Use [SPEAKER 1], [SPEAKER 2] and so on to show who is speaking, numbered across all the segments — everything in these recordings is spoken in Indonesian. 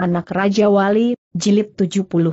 [SPEAKER 1] Anak Raja Wali, Jilid 79.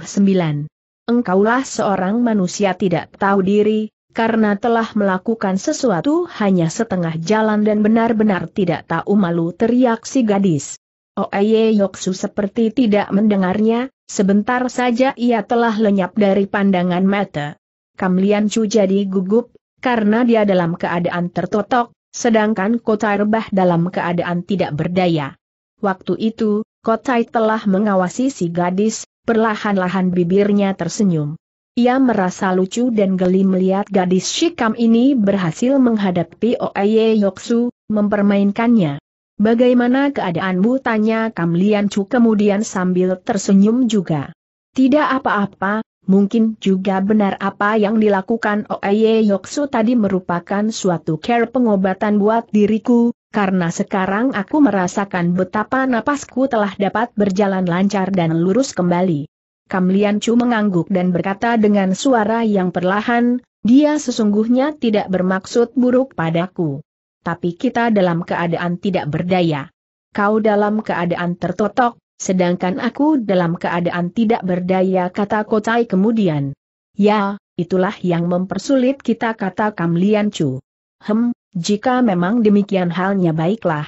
[SPEAKER 1] Engkaulah seorang manusia tidak tahu diri, karena telah melakukan sesuatu hanya setengah jalan dan benar-benar tidak tahu malu teriak si gadis. Oeye Yoksu seperti tidak mendengarnya, sebentar saja ia telah lenyap dari pandangan mata. Kamlian Chu jadi gugup, karena dia dalam keadaan tertotok, sedangkan kota rebah dalam keadaan tidak berdaya. Waktu itu, Kotai telah mengawasi si gadis, perlahan-lahan bibirnya tersenyum. Ia merasa lucu dan geli melihat gadis Shikam ini berhasil menghadapi Oeye Yoksu, mempermainkannya. Bagaimana keadaanmu tanya Kam Lian Chu kemudian sambil tersenyum juga. Tidak apa-apa, Mungkin juga benar apa yang dilakukan Oeye Yoksu tadi merupakan suatu care pengobatan buat diriku, karena sekarang aku merasakan betapa napasku telah dapat berjalan lancar dan lurus kembali. Kamlian Chu mengangguk dan berkata dengan suara yang perlahan, dia sesungguhnya tidak bermaksud buruk padaku. Tapi kita dalam keadaan tidak berdaya. Kau dalam keadaan tertotok, sedangkan aku dalam keadaan tidak berdaya kata Kotai kemudian. Ya, itulah yang mempersulit kita kata Kamlian Chu. Hem, jika memang demikian halnya baiklah.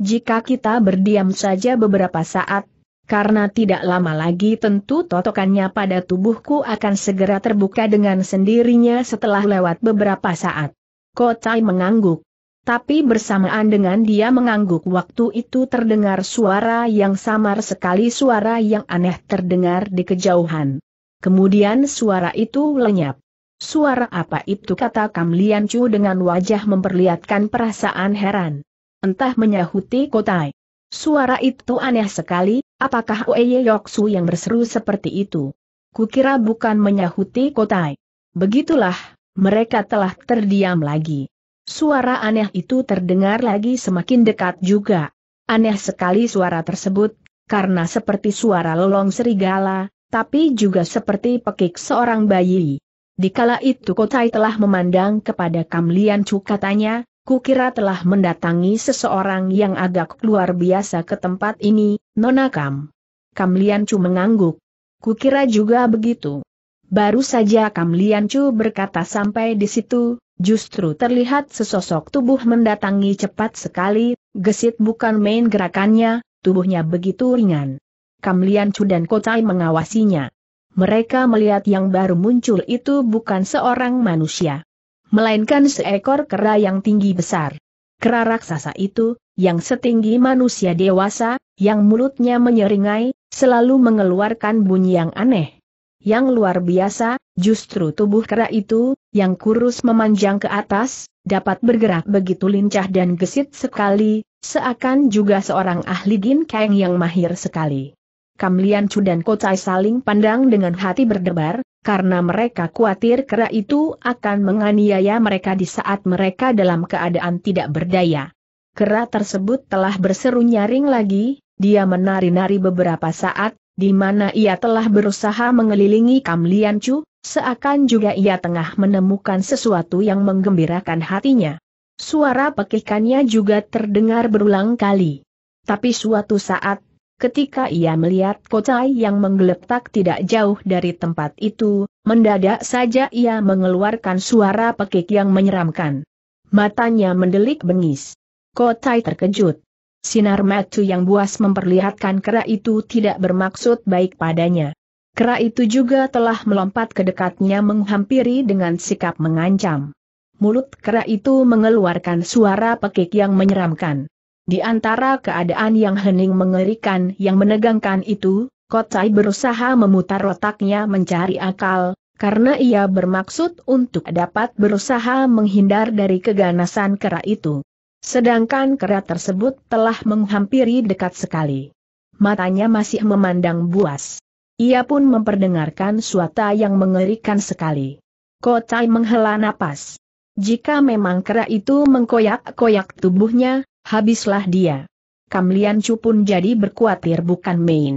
[SPEAKER 1] Jika kita berdiam saja beberapa saat, karena tidak lama lagi tentu totokannya pada tubuhku akan segera terbuka dengan sendirinya setelah lewat beberapa saat. Kotai mengangguk. Tapi bersamaan dengan dia mengangguk waktu itu terdengar suara yang samar sekali suara yang aneh terdengar di kejauhan. Kemudian suara itu lenyap. Suara apa itu kata Kam Lian Chu dengan wajah memperlihatkan perasaan heran. Entah menyahuti Kotai. Suara itu aneh sekali, apakah Oeye Yoksu yang berseru seperti itu? Kukira bukan menyahuti Kotai. Begitulah, mereka telah terdiam lagi. Suara aneh itu terdengar lagi semakin dekat juga. Aneh sekali suara tersebut, karena seperti suara lelong serigala, tapi juga seperti pekik seorang bayi. Dikala itu Kotai telah memandang kepada Kamlian Chu katanya, kukira telah mendatangi seseorang yang agak luar biasa ke tempat ini, Nona Kam. Kamlian Chu mengangguk. Kukira juga begitu. Baru saja Kamlian Chu berkata sampai di situ, justru terlihat sesosok tubuh mendatangi cepat sekali, gesit bukan main gerakannya, tubuhnya begitu ringan. Kamlian Chu dan Kotai mengawasinya mereka melihat yang baru muncul itu bukan seorang manusia. Melainkan seekor kera yang tinggi besar. Kera raksasa itu, yang setinggi manusia dewasa, yang mulutnya menyeringai, selalu mengeluarkan bunyi yang aneh. Yang luar biasa, justru tubuh kera itu, yang kurus memanjang ke atas, dapat bergerak begitu lincah dan gesit sekali, seakan juga seorang ahli ginkeng yang mahir sekali. Kam Lian Chu dan Ko Chai saling pandang dengan hati berdebar, karena mereka khawatir kera itu akan menganiaya mereka di saat mereka dalam keadaan tidak berdaya. Kera tersebut telah berseru nyaring lagi, dia menari-nari beberapa saat, di mana ia telah berusaha mengelilingi Kam Lian Chu, seakan juga ia tengah menemukan sesuatu yang menggembirakan hatinya. Suara pekikannya juga terdengar berulang kali. Tapi suatu saat Ketika ia melihat kocai yang menggeletak tidak jauh dari tempat itu, mendadak saja ia mengeluarkan suara pekik yang menyeramkan. Matanya mendelik bengis. Kotai terkejut. Sinar matu yang buas memperlihatkan kera itu tidak bermaksud baik padanya. Kera itu juga telah melompat ke dekatnya menghampiri dengan sikap mengancam. Mulut kera itu mengeluarkan suara pekik yang menyeramkan. Di antara keadaan yang hening mengerikan yang menegangkan itu, Kotai berusaha memutar otaknya mencari akal, karena ia bermaksud untuk dapat berusaha menghindar dari keganasan kera itu. Sedangkan kera tersebut telah menghampiri dekat sekali. Matanya masih memandang buas. Ia pun memperdengarkan suara yang mengerikan sekali. Kotai menghela napas. Jika memang kera itu mengkoyak-koyak tubuhnya, Habislah dia. Kamlian Chu pun jadi berkuatir bukan main.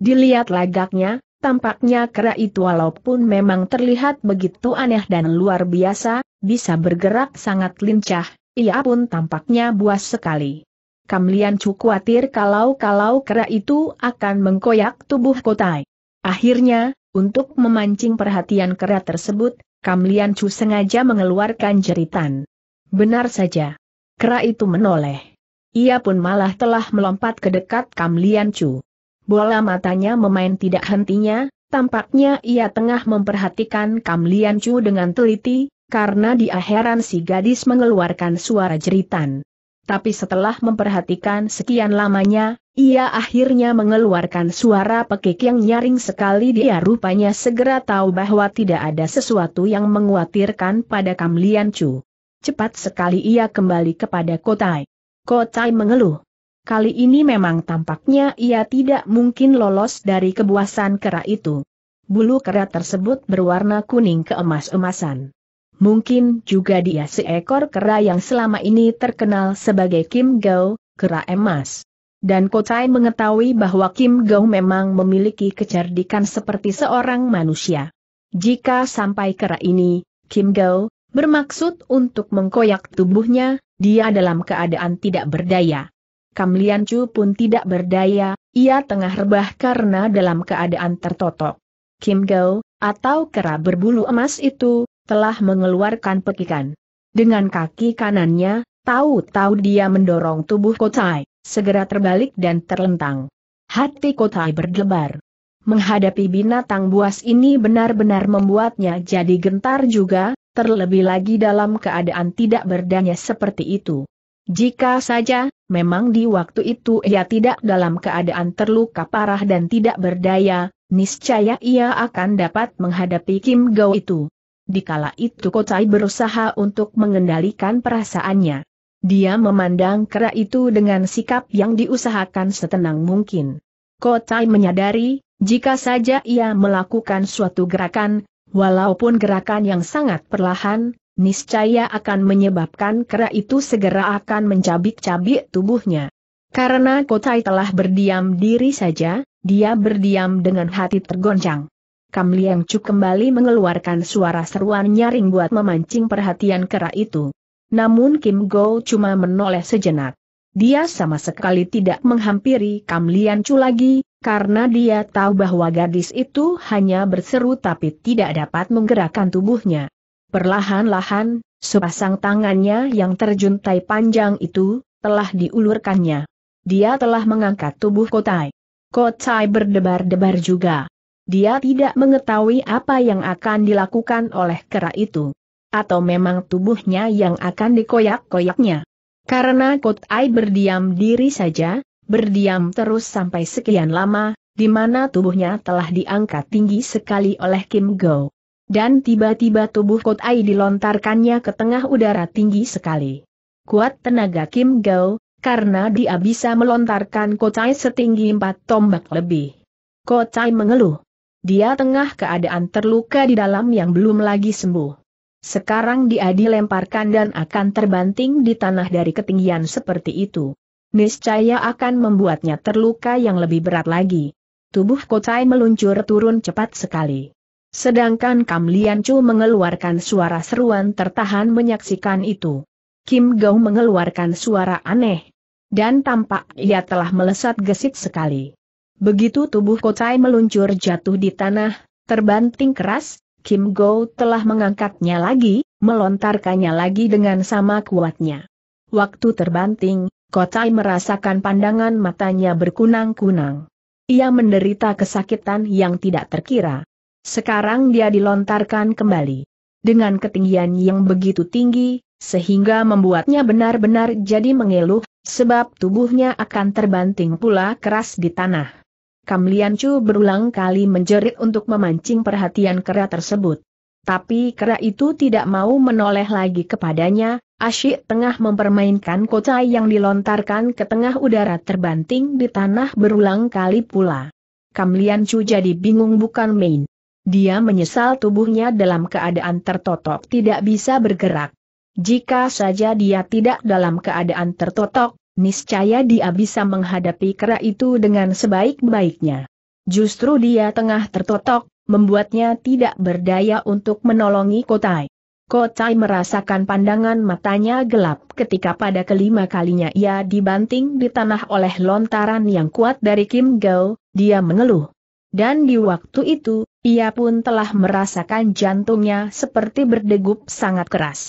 [SPEAKER 1] Dilihat lagaknya, tampaknya kera itu walaupun memang terlihat begitu aneh dan luar biasa, bisa bergerak sangat lincah, ia pun tampaknya buas sekali. Kamlian Chu khawatir kalau-kalau kera itu akan mengkoyak tubuh Kotai. Akhirnya, untuk memancing perhatian kera tersebut, Kamlian Chu sengaja mengeluarkan jeritan. Benar saja. Kera itu menoleh. Ia pun malah telah melompat ke dekat Kam Lian Chu. Bola matanya memain tidak hentinya, tampaknya ia tengah memperhatikan Kam Lian Chu dengan teliti, karena di akhiran si gadis mengeluarkan suara jeritan. Tapi setelah memperhatikan sekian lamanya, ia akhirnya mengeluarkan suara pekik yang nyaring sekali dia rupanya segera tahu bahwa tidak ada sesuatu yang menguatirkan pada Kam Lian Chu. Cepat sekali ia kembali kepada Kotai. Kotai mengeluh. Kali ini memang tampaknya ia tidak mungkin lolos dari kebuasan kera itu. Bulu kera tersebut berwarna kuning keemas-emasan. Mungkin juga dia seekor kera yang selama ini terkenal sebagai Kim Gao, kera emas. Dan Kotai mengetahui bahwa Kim Gao memang memiliki kecerdikan seperti seorang manusia. Jika sampai kera ini, Kim Gao, bermaksud untuk mengkoyak tubuhnya, dia dalam keadaan tidak berdaya. Kam Lian Chu pun tidak berdaya, ia tengah rebah karena dalam keadaan tertotok. Kim Gao, atau kera berbulu emas itu, telah mengeluarkan pekikan. Dengan kaki kanannya, tahu-tahu dia mendorong tubuh Kotai, segera terbalik dan terlentang. Hati Kotai berdebar. Menghadapi binatang buas ini benar-benar membuatnya jadi gentar juga, terlebih lagi dalam keadaan tidak berdaya seperti itu. Jika saja, memang di waktu itu ia tidak dalam keadaan terluka parah dan tidak berdaya, niscaya ia akan dapat menghadapi Kim Gao itu. Di Dikala itu Kocai berusaha untuk mengendalikan perasaannya. Dia memandang kera itu dengan sikap yang diusahakan setenang mungkin. Kocai menyadari, jika saja ia melakukan suatu gerakan, Walaupun gerakan yang sangat perlahan, niscaya akan menyebabkan kera itu segera akan mencabik-cabik tubuhnya. Karena Kotai telah berdiam diri saja, dia berdiam dengan hati tergoncang. Kam Liang Chu kembali mengeluarkan suara seruan nyaring buat memancing perhatian kera itu. Namun Kim Go cuma menoleh sejenak. Dia sama sekali tidak menghampiri Kam Lian Chu lagi, karena dia tahu bahwa gadis itu hanya berseru tapi tidak dapat menggerakkan tubuhnya. Perlahan-lahan, sepasang tangannya yang terjuntai panjang itu, telah diulurkannya. Dia telah mengangkat tubuh Kotai. Kotai berdebar-debar juga. Dia tidak mengetahui apa yang akan dilakukan oleh kera itu. Atau memang tubuhnya yang akan dikoyak-koyaknya. Karena Kotai berdiam diri saja, berdiam terus sampai sekian lama, di mana tubuhnya telah diangkat tinggi sekali oleh Kim Go. Dan tiba-tiba tubuh Kot Ai dilontarkannya ke tengah udara tinggi sekali. Kuat tenaga Kim Go, karena dia bisa melontarkan Kot Ai setinggi empat tombak lebih. Kot Ai mengeluh. Dia tengah keadaan terluka di dalam yang belum lagi sembuh. Sekarang dia dilemparkan dan akan terbanting di tanah dari ketinggian seperti itu niscaya akan membuatnya terluka yang lebih berat lagi. Tubuh Kocai meluncur turun cepat sekali. Sedangkan Kam Lian Chu mengeluarkan suara seruan tertahan menyaksikan itu. Kim Gao mengeluarkan suara aneh. Dan tampak ia telah melesat gesit sekali. Begitu tubuh Kocai meluncur jatuh di tanah, terbanting keras, Kim Go telah mengangkatnya lagi, melontarkannya lagi dengan sama kuatnya. Waktu terbanting, Kotai merasakan pandangan matanya berkunang-kunang. Ia menderita kesakitan yang tidak terkira. Sekarang dia dilontarkan kembali. Dengan ketinggian yang begitu tinggi, sehingga membuatnya benar-benar jadi mengeluh, sebab tubuhnya akan terbanting pula keras di tanah. Kamlian Chu berulang kali menjerit untuk memancing perhatian kera tersebut. Tapi kera itu tidak mau menoleh lagi kepadanya, asyik tengah mempermainkan kocai yang dilontarkan ke tengah udara terbanting di tanah berulang kali pula. Kamlian Chu jadi bingung bukan main. Dia menyesal tubuhnya dalam keadaan tertotok tidak bisa bergerak. Jika saja dia tidak dalam keadaan tertotok, niscaya dia bisa menghadapi kera itu dengan sebaik-baiknya. Justru dia tengah tertotok, membuatnya tidak berdaya untuk menolongi Kotai. Kotai merasakan pandangan matanya gelap ketika pada kelima kalinya ia dibanting di tanah oleh lontaran yang kuat dari Kim Gao, dia mengeluh. Dan di waktu itu, ia pun telah merasakan jantungnya seperti berdegup sangat keras.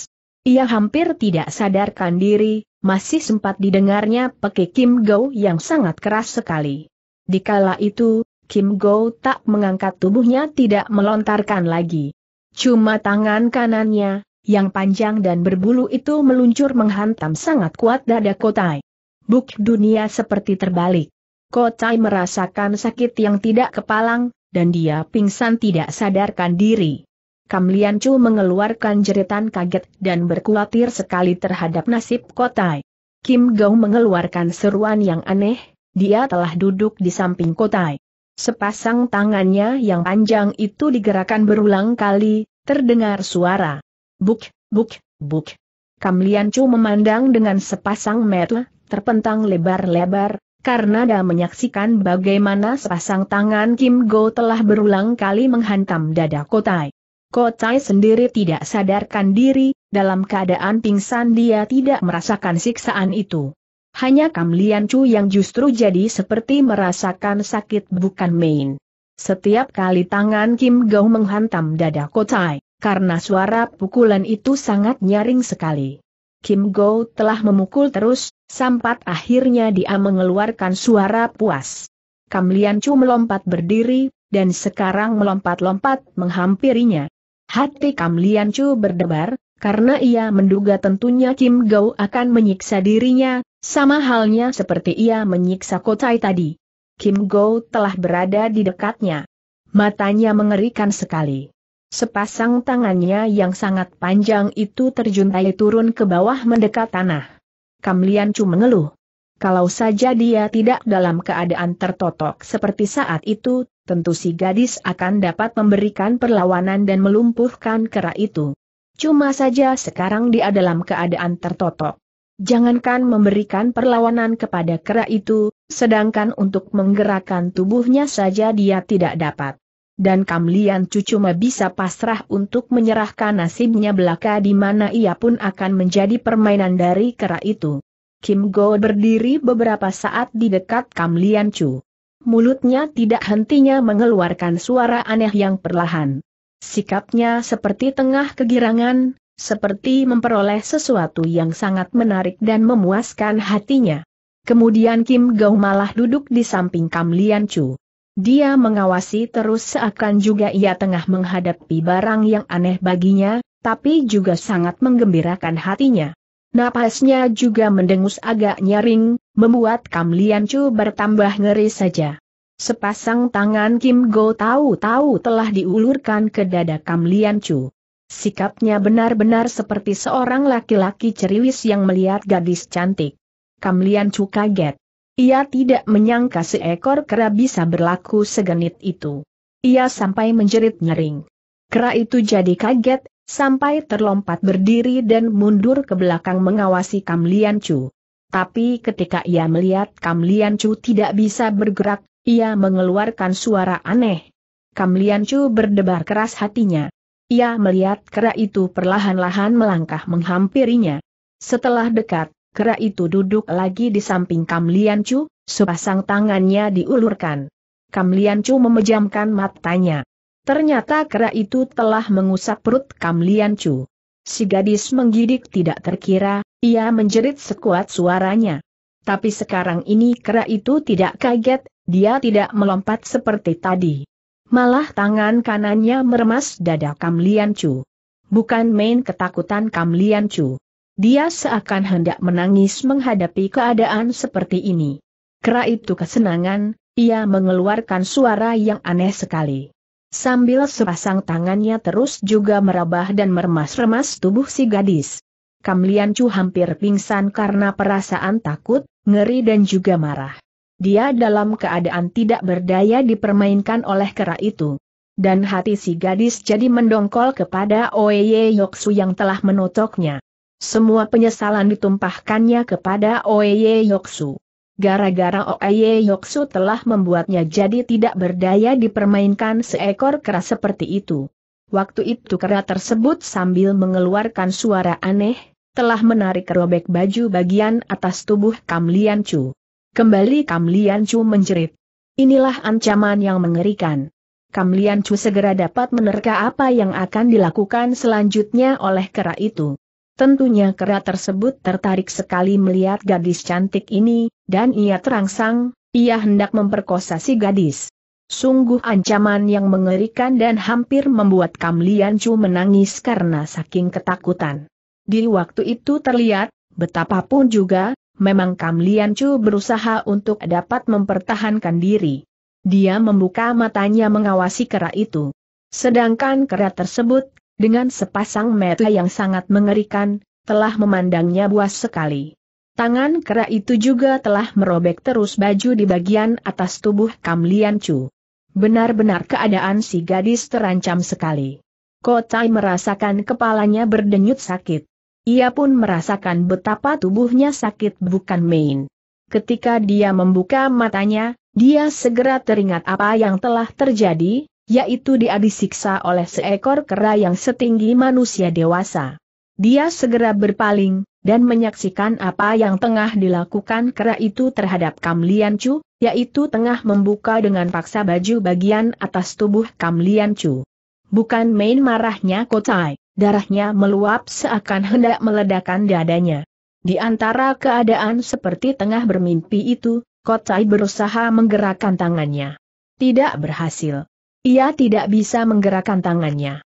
[SPEAKER 1] Ia hampir tidak sadarkan diri, masih sempat didengarnya peki Kim Gao yang sangat keras sekali. Dikala itu, Kim Go tak mengangkat tubuhnya tidak melontarkan lagi. Cuma tangan kanannya, yang panjang dan berbulu itu meluncur menghantam sangat kuat dada Kotai. Buk dunia seperti terbalik. Kotai merasakan sakit yang tidak kepalang, dan dia pingsan tidak sadarkan diri. Kam Lian Chu mengeluarkan jeritan kaget dan berkhawatir sekali terhadap nasib Kotai. Kim Gao mengeluarkan seruan yang aneh, dia telah duduk di samping Kotai. Sepasang tangannya yang panjang itu digerakkan berulang kali, terdengar suara. Buk, buk, buk. Kamlian Chu memandang dengan sepasang mata, terpentang lebar-lebar, karena dia menyaksikan bagaimana sepasang tangan Kim Go telah berulang kali menghantam dada Kotai. Kotai sendiri tidak sadarkan diri, dalam keadaan pingsan dia tidak merasakan siksaan itu. Hanya Kam Lian Chu yang justru jadi seperti merasakan sakit bukan main. Setiap kali tangan Kim Gao menghantam dada Kotai, karena suara pukulan itu sangat nyaring sekali. Kim Go telah memukul terus, sampai akhirnya dia mengeluarkan suara puas. Kam Lian Chu melompat berdiri, dan sekarang melompat-lompat menghampirinya. Hati Kam Lian Chu berdebar, karena ia menduga tentunya Kim Gao akan menyiksa dirinya, sama halnya seperti ia menyiksa Kotai tadi. Kim Gao telah berada di dekatnya. Matanya mengerikan sekali. Sepasang tangannya yang sangat panjang itu terjuntai turun ke bawah mendekat tanah. Kam Lian Chu mengeluh. Kalau saja dia tidak dalam keadaan tertotok seperti saat itu, tentu si gadis akan dapat memberikan perlawanan dan melumpuhkan kera itu. Cuma saja sekarang dia dalam keadaan tertotok. Jangankan memberikan perlawanan kepada kera itu, sedangkan untuk menggerakkan tubuhnya saja dia tidak dapat. Dan Kamlian cuma bisa pasrah untuk menyerahkan nasibnya belaka di mana ia pun akan menjadi permainan dari kera itu. Kim Go berdiri beberapa saat di dekat Kamlian Chu. Mulutnya tidak hentinya mengeluarkan suara aneh yang perlahan. Sikapnya seperti tengah kegirangan, seperti memperoleh sesuatu yang sangat menarik dan memuaskan hatinya. Kemudian Kim Gau malah duduk di samping Kam Lian Chu. Dia mengawasi terus seakan juga ia tengah menghadapi barang yang aneh baginya, tapi juga sangat menggembirakan hatinya. Napasnya juga mendengus agak nyaring, membuat Kam Lian Chu bertambah ngeri saja. Sepasang tangan Kim Go tahu-tahu telah diulurkan ke dada Kam Lian Chu. Sikapnya benar-benar seperti seorang laki-laki ceriwis yang melihat gadis cantik. Kam Lian Chu kaget. Ia tidak menyangka seekor kera bisa berlaku segenit itu. Ia sampai menjerit nyering. Kera itu jadi kaget, sampai terlompat berdiri dan mundur ke belakang mengawasi Kam Lian Chu. Tapi ketika ia melihat Kam Lian Chu tidak bisa bergerak, ia mengeluarkan suara aneh. Kam Lian Chu berdebar keras hatinya. Ia melihat kera itu perlahan-lahan melangkah menghampirinya. Setelah dekat, kera itu duduk lagi di samping Kam Lian Chu, sepasang tangannya diulurkan. Kam Lian Chu memejamkan matanya. Ternyata kera itu telah mengusap perut Kam Lian Chu. Si gadis menggidik tidak terkira, ia menjerit sekuat suaranya. Tapi sekarang ini kera itu tidak kaget, dia tidak melompat seperti tadi. Malah tangan kanannya meremas dada Kam Lian Chu. Bukan main ketakutan Kam Lian Chu. Dia seakan hendak menangis menghadapi keadaan seperti ini. Kera itu kesenangan, ia mengeluarkan suara yang aneh sekali. Sambil sepasang tangannya terus juga merabah dan meremas-remas tubuh si gadis. Kam Lian Chu hampir pingsan karena perasaan takut, ngeri dan juga marah. Dia dalam keadaan tidak berdaya dipermainkan oleh kera itu. Dan hati si gadis jadi mendongkol kepada Oeye Yoksu yang telah menotoknya. Semua penyesalan ditumpahkannya kepada Oeye Yoksu. Gara-gara Oeye Yoksu telah membuatnya jadi tidak berdaya dipermainkan seekor kera seperti itu. Waktu itu kera tersebut sambil mengeluarkan suara aneh, telah menarik robek baju bagian atas tubuh Kam Lian Chu. Kembali Kam Lian Chu menjerit. Inilah ancaman yang mengerikan. Kam Lian Chu segera dapat menerka apa yang akan dilakukan selanjutnya oleh kera itu. Tentunya kera tersebut tertarik sekali melihat gadis cantik ini, dan ia terangsang, ia hendak memperkosa si gadis. Sungguh ancaman yang mengerikan dan hampir membuat Kam Lian Chu menangis karena saking ketakutan. Di waktu itu terlihat, betapapun juga, memang Kam Lian Chu berusaha untuk dapat mempertahankan diri. Dia membuka matanya mengawasi kera itu. Sedangkan kera tersebut, dengan sepasang mata yang sangat mengerikan, telah memandangnya buas sekali. Tangan kera itu juga telah merobek terus baju di bagian atas tubuh Kam Lian Chu. Benar-benar keadaan si gadis terancam sekali. Kotai merasakan kepalanya berdenyut sakit. Ia pun merasakan betapa tubuhnya sakit bukan main. Ketika dia membuka matanya, dia segera teringat apa yang telah terjadi, yaitu dia disiksa oleh seekor kera yang setinggi manusia dewasa. Dia segera berpaling, dan menyaksikan apa yang tengah dilakukan kera itu terhadap Kam Lian Chu, yaitu tengah membuka dengan paksa baju bagian atas tubuh Kam Lian Chu. Bukan main marahnya Kotai darahnya meluap seakan hendak meledakkan dadanya. Di antara keadaan seperti tengah bermimpi itu, Kotai berusaha menggerakkan tangannya. Tidak berhasil. Ia tidak bisa menggerakkan tangannya.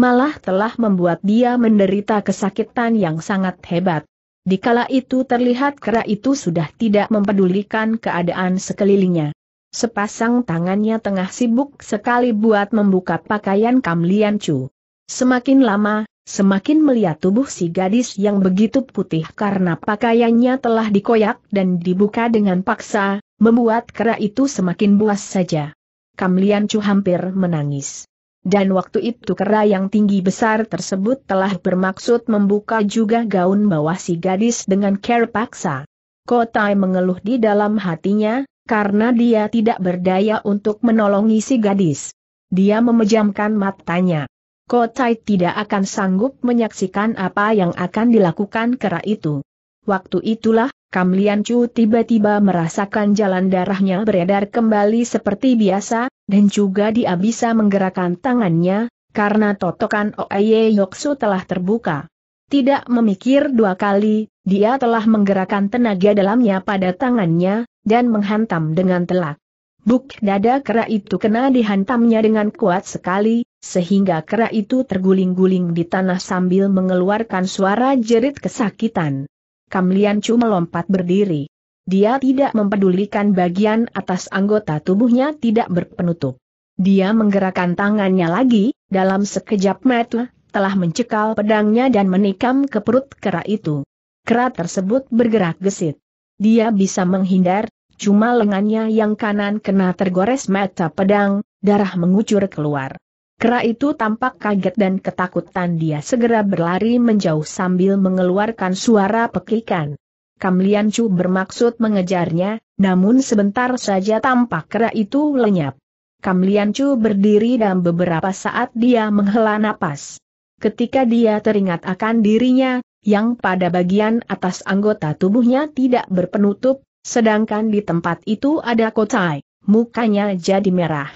[SPEAKER 1] Malah telah membuat dia menderita kesakitan yang sangat hebat. Di kala itu terlihat kera itu sudah tidak mempedulikan keadaan sekelilingnya. Sepasang tangannya tengah sibuk sekali buat membuka pakaian Kamlian Chu. Semakin lama, semakin melihat tubuh si gadis yang begitu putih karena pakaiannya telah dikoyak dan dibuka dengan paksa, membuat kera itu semakin buas saja. Kamlian Chu hampir menangis. Dan waktu itu kera yang tinggi besar tersebut telah bermaksud membuka juga gaun bawah si gadis dengan care paksa. Kotai mengeluh di dalam hatinya, karena dia tidak berdaya untuk menolongi si gadis. Dia memejamkan matanya. Kotai tidak akan sanggup menyaksikan apa yang akan dilakukan kera itu. Waktu itulah, Lian Chu tiba-tiba merasakan jalan darahnya beredar kembali seperti biasa, dan juga dia bisa menggerakkan tangannya, karena totokan Oaye Yoksu telah terbuka. Tidak memikir dua kali, dia telah menggerakkan tenaga dalamnya pada tangannya, dan menghantam dengan telak. Buk dada kera itu kena dihantamnya dengan kuat sekali, sehingga kera itu terguling-guling di tanah sambil mengeluarkan suara jerit kesakitan. Kamlian Chu melompat berdiri. Dia tidak mempedulikan bagian atas anggota tubuhnya tidak berpenutup. Dia menggerakkan tangannya lagi, dalam sekejap mata, telah mencekal pedangnya dan menikam ke perut kera itu. Kera tersebut bergerak gesit. Dia bisa menghindar, cuma lengannya yang kanan kena tergores mata pedang, darah mengucur keluar. Kera itu tampak kaget dan ketakutan dia segera berlari menjauh sambil mengeluarkan suara pekikan. Kamlian Chu bermaksud mengejarnya, namun sebentar saja tampak kera itu lenyap. Kamlian Chu berdiri dan beberapa saat dia menghela napas. Ketika dia teringat akan dirinya, yang pada bagian atas anggota tubuhnya tidak berpenutup, sedangkan di tempat itu ada kotai, mukanya jadi merah.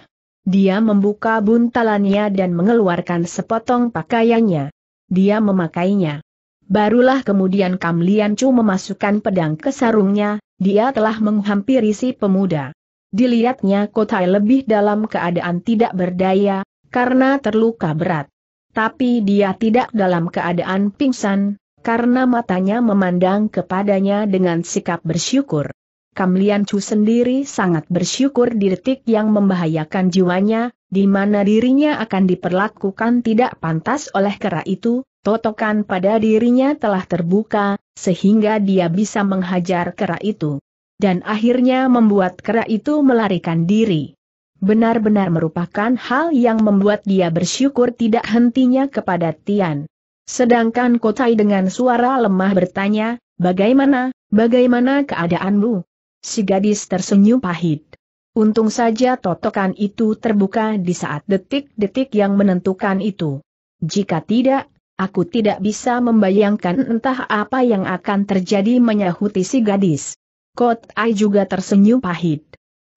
[SPEAKER 1] Dia membuka buntalannya dan mengeluarkan sepotong pakaiannya. Dia memakainya. Barulah kemudian Kam Lian Chu memasukkan pedang ke sarungnya, dia telah menghampiri si pemuda. Dilihatnya Kotai lebih dalam keadaan tidak berdaya, karena terluka berat. Tapi dia tidak dalam keadaan pingsan, karena matanya memandang kepadanya dengan sikap bersyukur. Kam Lian Chu sendiri sangat bersyukur di detik yang membahayakan jiwanya, di mana dirinya akan diperlakukan tidak pantas oleh kera itu, totokan pada dirinya telah terbuka, sehingga dia bisa menghajar kera itu. Dan akhirnya membuat kera itu melarikan diri. Benar-benar merupakan hal yang membuat dia bersyukur tidak hentinya kepada Tian. Sedangkan Kotai dengan suara lemah bertanya, Bagaimana, bagaimana keadaanmu? Si gadis tersenyum pahit. Untung saja totokan itu terbuka di saat detik-detik yang menentukan itu. Jika tidak, aku tidak bisa membayangkan entah apa yang akan terjadi menyahuti si gadis. Kot Ai juga tersenyum pahit.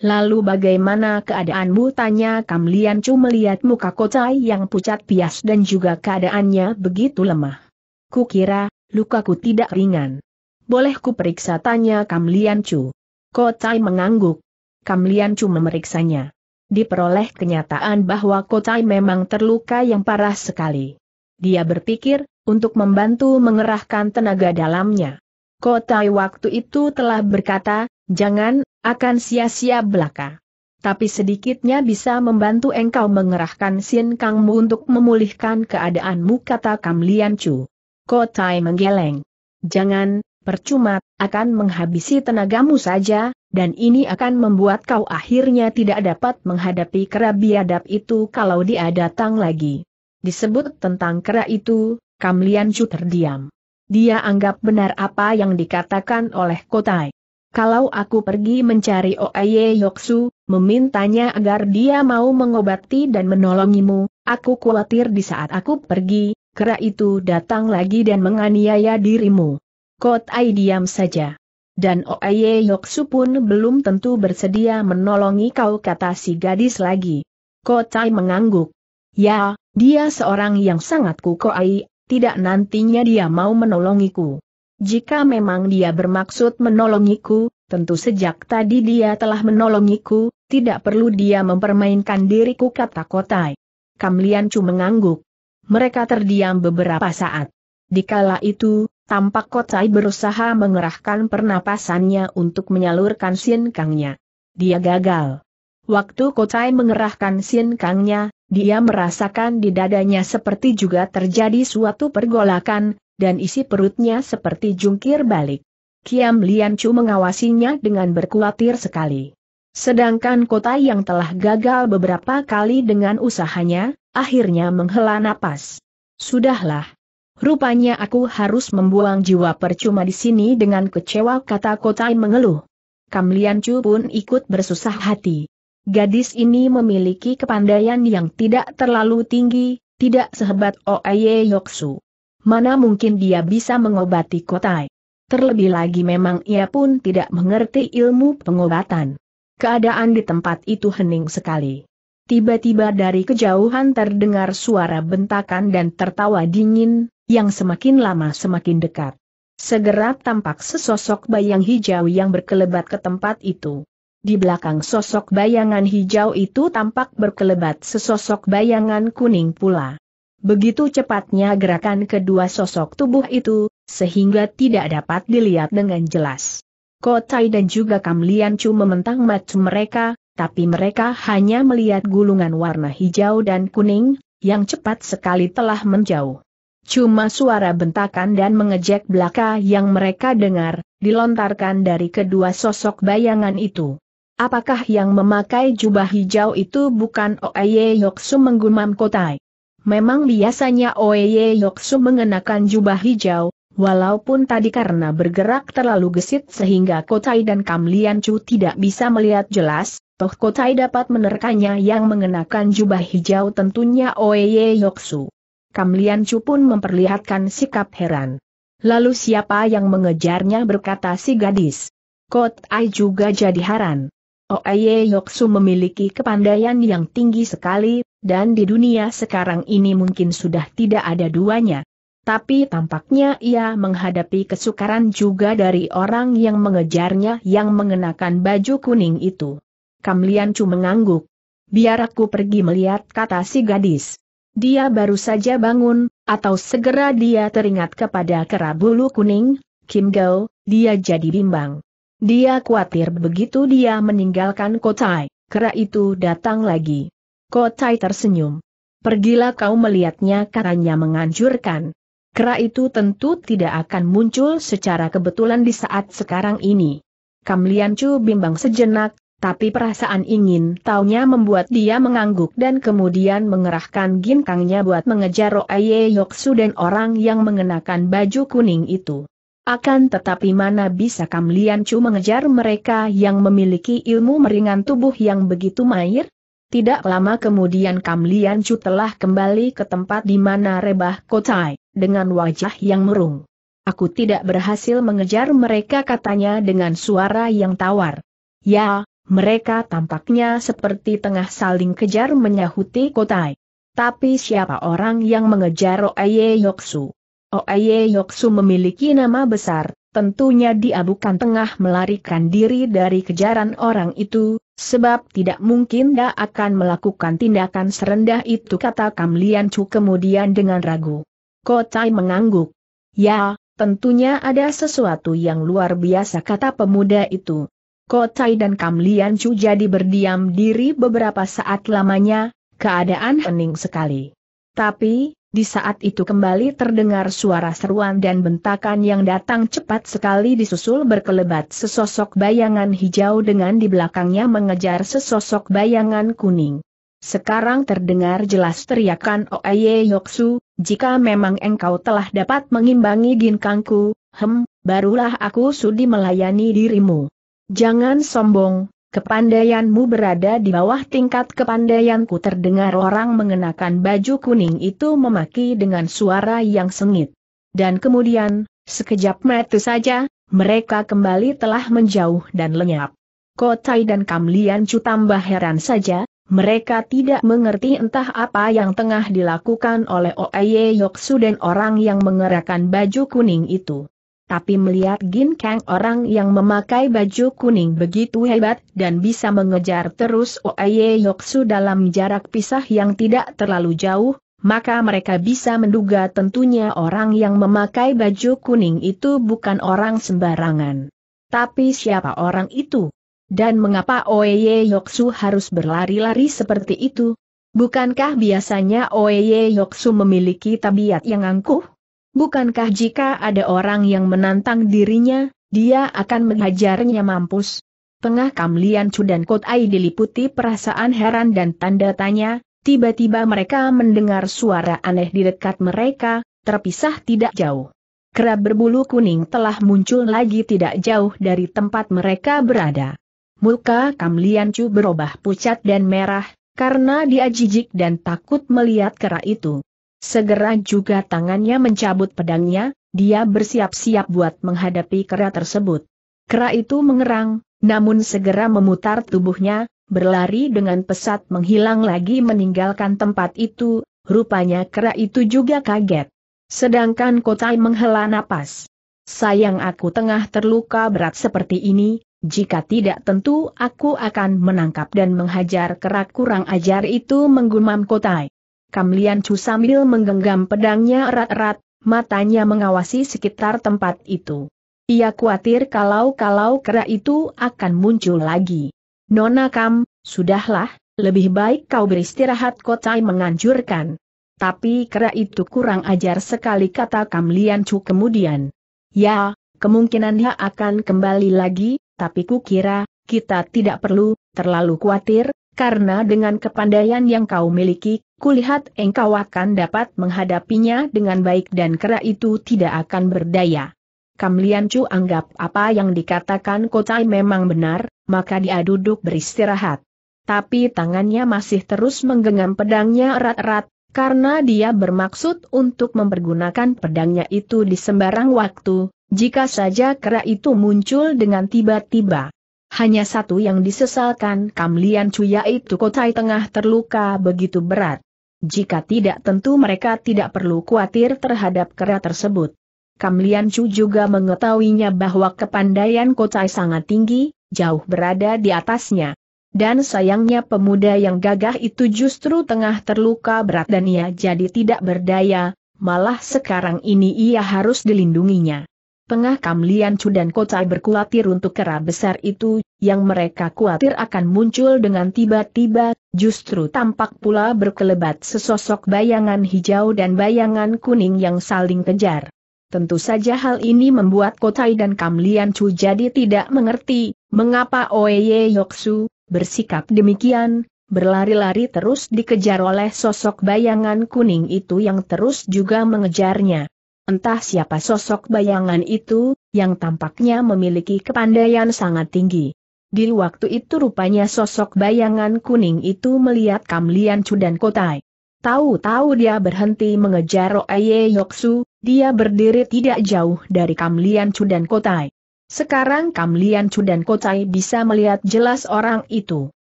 [SPEAKER 1] Lalu bagaimana keadaanmu tanya Kamlian Chu melihat muka Ai yang pucat pias dan juga keadaannya begitu lemah. Kukira, lukaku tidak ringan. Boleh ku periksa tanya Kamlian Chu. Kotai mengangguk. Kamlian Chu memeriksanya. Diperoleh kenyataan bahwa Kotai memang terluka yang parah sekali. Dia berpikir, untuk membantu mengerahkan tenaga dalamnya. Kotai waktu itu telah berkata, jangan, akan sia-sia belaka. Tapi sedikitnya bisa membantu engkau mengerahkan Sin Kangmu untuk memulihkan keadaanmu kata Kamlian Chu. Kotai menggeleng. Jangan, percuma, akan menghabisi tenagamu saja, dan ini akan membuat kau akhirnya tidak dapat menghadapi kera biadab itu kalau dia datang lagi. Disebut tentang kera itu, Kamlian Chu terdiam. Dia anggap benar apa yang dikatakan oleh Kotai. Kalau aku pergi mencari Oaye Yoksu, memintanya agar dia mau mengobati dan menolongimu, aku khawatir di saat aku pergi, kera itu datang lagi dan menganiaya dirimu. Kot Ai diam saja. Dan Oaye Yoksu pun belum tentu bersedia menolongi kau kata si gadis lagi. Kot Ai mengangguk. Ya, dia seorang yang sangat kukoai, tidak nantinya dia mau menolongiku. Jika memang dia bermaksud menolongiku, tentu sejak tadi dia telah menolongiku, tidak perlu dia mempermainkan diriku kata Kotai. Kamlian Chu mengangguk. Mereka terdiam beberapa saat. Dikala itu, Tampak Kotai berusaha mengerahkan pernapasannya untuk menyalurkan sin Kangnya. Dia gagal. Waktu Kotai mengerahkan sin Kangnya, dia merasakan di dadanya seperti juga terjadi suatu pergolakan, dan isi perutnya seperti jungkir balik. Kiam Lian Chu mengawasinya dengan berkulatir sekali. Sedangkan kota yang telah gagal beberapa kali dengan usahanya, akhirnya menghela napas. Sudahlah, Rupanya aku harus membuang jiwa percuma di sini dengan kecewa kata Kotai mengeluh. Kam Lian Chu pun ikut bersusah hati. Gadis ini memiliki kepandaian yang tidak terlalu tinggi, tidak sehebat Oeye Yoksu. Mana mungkin dia bisa mengobati Kotai. Terlebih lagi memang ia pun tidak mengerti ilmu pengobatan. Keadaan di tempat itu hening sekali. Tiba-tiba dari kejauhan terdengar suara bentakan dan tertawa dingin, yang semakin lama semakin dekat. Segera tampak sesosok bayang hijau yang berkelebat ke tempat itu. Di belakang sosok bayangan hijau itu tampak berkelebat sesosok bayangan kuning pula. Begitu cepatnya gerakan kedua sosok tubuh itu, sehingga tidak dapat dilihat dengan jelas. Kotai dan juga Kamlian cuma Chu mementang mereka, tapi mereka hanya melihat gulungan warna hijau dan kuning, yang cepat sekali telah menjauh. Cuma suara bentakan dan mengejek belaka yang mereka dengar, dilontarkan dari kedua sosok bayangan itu. Apakah yang memakai jubah hijau itu bukan Oeye Yoksu menggumam kotai? Memang biasanya Oeye Yoksu mengenakan jubah hijau, walaupun tadi karena bergerak terlalu gesit sehingga Kotai dan Kamlian Chu tidak bisa melihat jelas, toh Kotai dapat menerkanya yang mengenakan jubah hijau tentunya Oeye Yoksu. Kam Lian Chu pun memperlihatkan sikap heran. Lalu siapa yang mengejarnya berkata si gadis. Kot Ai juga jadi heran. Oye Yoksu memiliki kepandaian yang tinggi sekali, dan di dunia sekarang ini mungkin sudah tidak ada duanya. Tapi tampaknya ia menghadapi kesukaran juga dari orang yang mengejarnya yang mengenakan baju kuning itu. Kamlian Chu mengangguk. Biar aku pergi melihat kata si gadis dia baru saja bangun, atau segera dia teringat kepada kerabulu kuning, Kim Gao, dia jadi bimbang. Dia khawatir begitu dia meninggalkan Kotai, kera itu datang lagi. Kotai tersenyum. Pergilah kau melihatnya karanya menganjurkan. Kera itu tentu tidak akan muncul secara kebetulan di saat sekarang ini. Kamlian Chu bimbang sejenak, tapi perasaan ingin taunya membuat dia mengangguk dan kemudian mengerahkan ginkangnya buat mengejar Roaye Yoksu dan orang yang mengenakan baju kuning itu. Akan tetapi mana bisa Kam Lian Chu mengejar mereka yang memiliki ilmu meringan tubuh yang begitu mahir? Tidak lama kemudian Kam Lian Chu telah kembali ke tempat di mana rebah Kotai, dengan wajah yang merung. Aku tidak berhasil mengejar mereka katanya dengan suara yang tawar. Ya, mereka tampaknya seperti tengah saling kejar menyahuti Kotai. Tapi siapa orang yang mengejar Oye Yoksu? Oye Yoksu memiliki nama besar, tentunya dia bukan tengah melarikan diri dari kejaran orang itu, sebab tidak mungkin dia akan melakukan tindakan serendah itu kata Lian Chu kemudian dengan ragu. Kotai mengangguk. Ya, tentunya ada sesuatu yang luar biasa kata pemuda itu. Kotai dan Kamlian Chu jadi berdiam diri beberapa saat lamanya, keadaan hening sekali. Tapi, di saat itu kembali terdengar suara seruan dan bentakan yang datang cepat sekali disusul berkelebat sesosok bayangan hijau dengan di belakangnya mengejar sesosok bayangan kuning. Sekarang terdengar jelas teriakan Oaye Yoksu, jika memang engkau telah dapat mengimbangi ginkangku, hem, barulah aku sudi melayani dirimu. Jangan sombong, kepandaianmu berada di bawah tingkat kepandaianku terdengar orang mengenakan baju kuning itu memaki dengan suara yang sengit. Dan kemudian, sekejap mata saja, mereka kembali telah menjauh dan lenyap. Kotai dan Kamlian Chu tambah heran saja, mereka tidak mengerti entah apa yang tengah dilakukan oleh Oeye Yoksu dan orang yang mengerahkan baju kuning itu tapi melihat Gin Kang orang yang memakai baju kuning begitu hebat dan bisa mengejar terus Oye Yoksu dalam jarak pisah yang tidak terlalu jauh, maka mereka bisa menduga tentunya orang yang memakai baju kuning itu bukan orang sembarangan. Tapi siapa orang itu? Dan mengapa Oye Yoksu harus berlari-lari seperti itu? Bukankah biasanya Oye Yoksu memiliki tabiat yang angkuh? bukankah jika ada orang yang menantang dirinya, dia akan menghajarnya mampus? Tengah Kamlian Chu dan Kotai diliputi perasaan heran dan tanda tanya, tiba-tiba mereka mendengar suara aneh di dekat mereka, terpisah tidak jauh. Kerab berbulu kuning telah muncul lagi tidak jauh dari tempat mereka berada. Muka Kamlian Chu berubah pucat dan merah, karena dia jijik dan takut melihat kera itu. Segera juga tangannya mencabut pedangnya, dia bersiap-siap buat menghadapi kera tersebut. Kera itu mengerang, namun segera memutar tubuhnya, berlari dengan pesat menghilang lagi meninggalkan tempat itu, rupanya kera itu juga kaget. Sedangkan Kotai menghela napas. Sayang aku tengah terluka berat seperti ini, jika tidak tentu aku akan menangkap dan menghajar kera kurang ajar itu menggumam Kotai. Kam Lian Chu sambil menggenggam pedangnya erat-erat, matanya mengawasi sekitar tempat itu. Ia khawatir kalau-kalau kera itu akan muncul lagi. Nona Kam, sudahlah, lebih baik kau beristirahat kocai menganjurkan. Tapi kera itu kurang ajar sekali kata Kam Lian Chu kemudian. Ya, kemungkinan dia akan kembali lagi, tapi kukira, kita tidak perlu terlalu khawatir, karena dengan kepandaian yang kau miliki, kulihat engkau akan dapat menghadapinya dengan baik dan kera itu tidak akan berdaya. Kam Lian Chu anggap apa yang dikatakan Kotai memang benar, maka dia duduk beristirahat. Tapi tangannya masih terus menggenggam pedangnya erat-erat, karena dia bermaksud untuk mempergunakan pedangnya itu di sembarang waktu, jika saja kera itu muncul dengan tiba-tiba. Hanya satu yang disesalkan Kam Lian Chu yaitu Kotai tengah terluka begitu berat. Jika tidak tentu mereka tidak perlu khawatir terhadap kera tersebut. Kam Lian Chu juga mengetahuinya bahwa kepandaian kocai sangat tinggi, jauh berada di atasnya. Dan sayangnya pemuda yang gagah itu justru tengah terluka berat dan ia jadi tidak berdaya, malah sekarang ini ia harus dilindunginya. Pengah Lian Chu dan Kocai berkuatir untuk kera besar itu, yang mereka kuatir akan muncul dengan tiba-tiba, justru tampak pula berkelebat sesosok bayangan hijau dan bayangan kuning yang saling kejar. Tentu saja hal ini membuat Kocai dan Lian Chu jadi tidak mengerti, mengapa Oeye Yoksu, bersikap demikian, berlari-lari terus dikejar oleh sosok bayangan kuning itu yang terus juga mengejarnya. Entah siapa sosok bayangan itu, yang tampaknya memiliki kepandaian sangat tinggi. Di waktu itu rupanya sosok bayangan kuning itu melihat Kamlian Chu dan Kotai. Tahu-tahu dia berhenti mengejar Oye Yoksu, dia berdiri tidak jauh dari Kamlian Chu dan Kotai. Sekarang Kamlian Chu dan Kotai bisa melihat jelas orang itu.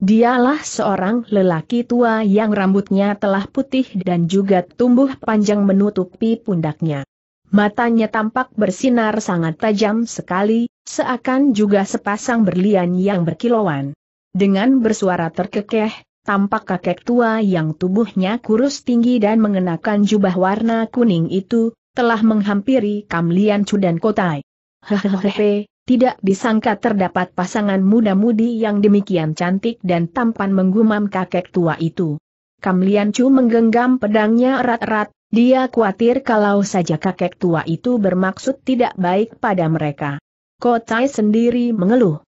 [SPEAKER 1] Dialah seorang lelaki tua yang rambutnya telah putih dan juga tumbuh panjang menutupi pundaknya. Matanya tampak bersinar sangat tajam sekali, seakan juga sepasang berlian yang berkilauan. Dengan bersuara terkekeh, tampak kakek tua yang tubuhnya kurus tinggi dan mengenakan jubah warna kuning itu, telah menghampiri Kamlian Chu dan Kotai. Hehehe, tidak disangka terdapat pasangan muda-mudi yang demikian cantik dan tampan menggumam kakek tua itu. Kam Lian Chu menggenggam pedangnya erat-erat, dia khawatir kalau saja kakek tua itu bermaksud tidak baik pada mereka. Tai sendiri mengeluh.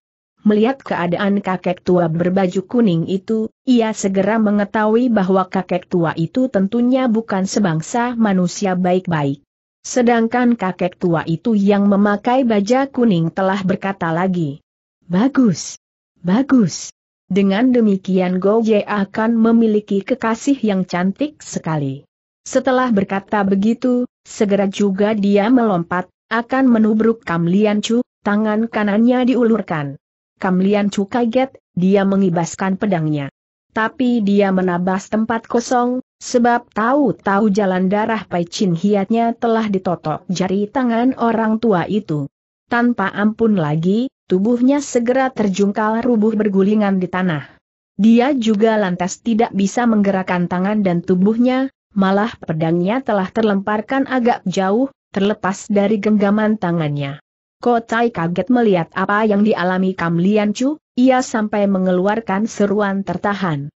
[SPEAKER 1] Melihat keadaan kakek tua berbaju kuning itu, ia segera mengetahui bahwa kakek tua itu tentunya bukan sebangsa manusia baik-baik. Sedangkan kakek tua itu yang memakai baja kuning telah berkata lagi. Bagus. Bagus. Dengan demikian Goje akan memiliki kekasih yang cantik sekali. Setelah berkata begitu, segera juga dia melompat, akan menubruk Kamlian Chu, tangan kanannya diulurkan. Kamlian Chu kaget, dia mengibaskan pedangnya. Tapi dia menabas tempat kosong, Sebab tahu-tahu jalan darah Pai Chin Hiatnya telah ditotok jari tangan orang tua itu. Tanpa ampun lagi, tubuhnya segera terjungkal rubuh bergulingan di tanah. Dia juga lantas tidak bisa menggerakkan tangan dan tubuhnya, malah pedangnya telah terlemparkan agak jauh, terlepas dari genggaman tangannya. Kotai kaget melihat apa yang dialami Kam Lian Chu, ia sampai mengeluarkan seruan tertahan.